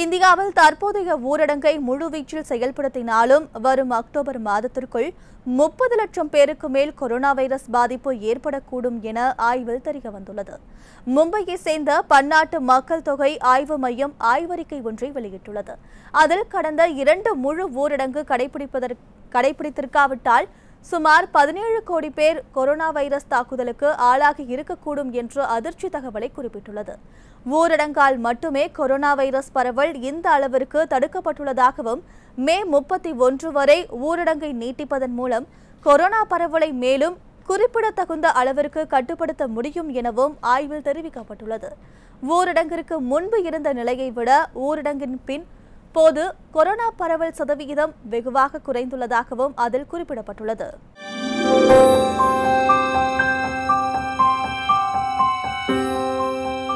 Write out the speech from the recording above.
இந்தியாவில் தற்போதைய ஊரடங்கை முழுவீச்சில் செயல்படுத்தினாலும் வரும் அக்டோபர் மாதத்திற்குள் முப்பது லட்சம் பேருக்கு மேல் கொரோனா வைரஸ் பாதிப்பு ஏற்படக்கூடும் என ஆய்வில் தெரிய வந்துள்ளது மும்பையை சேர்ந்த பன்னாட்டு மக்கள் தொகை ஆய்வு மையம் ஆய்வறிக்கை ஒன்றை வெளியிட்டுள்ளது அதில் கடந்த இரண்டு முழு ஊரடங்கு கடைபிடிப்பதற்கு கடைபிடித்திருக்காவிட்டால் சுமார் பதினேழு கோடி பேர் கொரோனா வைரஸ் தாக்குதலுக்கு ஆளாகி இருக்கக்கூடும் என்று அதிர்ச்சி தகவலை குறிப்பிட்டுள்ளது ஊரடங்கால் மட்டுமே கொரோனா வைரஸ் பரவல் இந்த அளவிற்கு தடுக்கப்பட்டுள்ளதாகவும் மே முப்பத்தி ஒன்று வரை ஊரடங்கை நீட்டிப்பதன் மூலம் கொரோனா பரவலை மேலும் குறிப்பிடத்தகுந்த அளவிற்கு கட்டுப்படுத்த முடியும் எனவும் ஆய்வில் தெரிவிக்கப்பட்டுள்ளது ஊரடங்கிற்கு முன்பு இருந்த நிலையை விட ஊரடங்கின் பின் போது கொரோனா பரவல் சதவிகிதம் வெகுவாக குறைந்துள்ளதாகவும் அதில் குறிப்பிடப்பட்டுள்ளது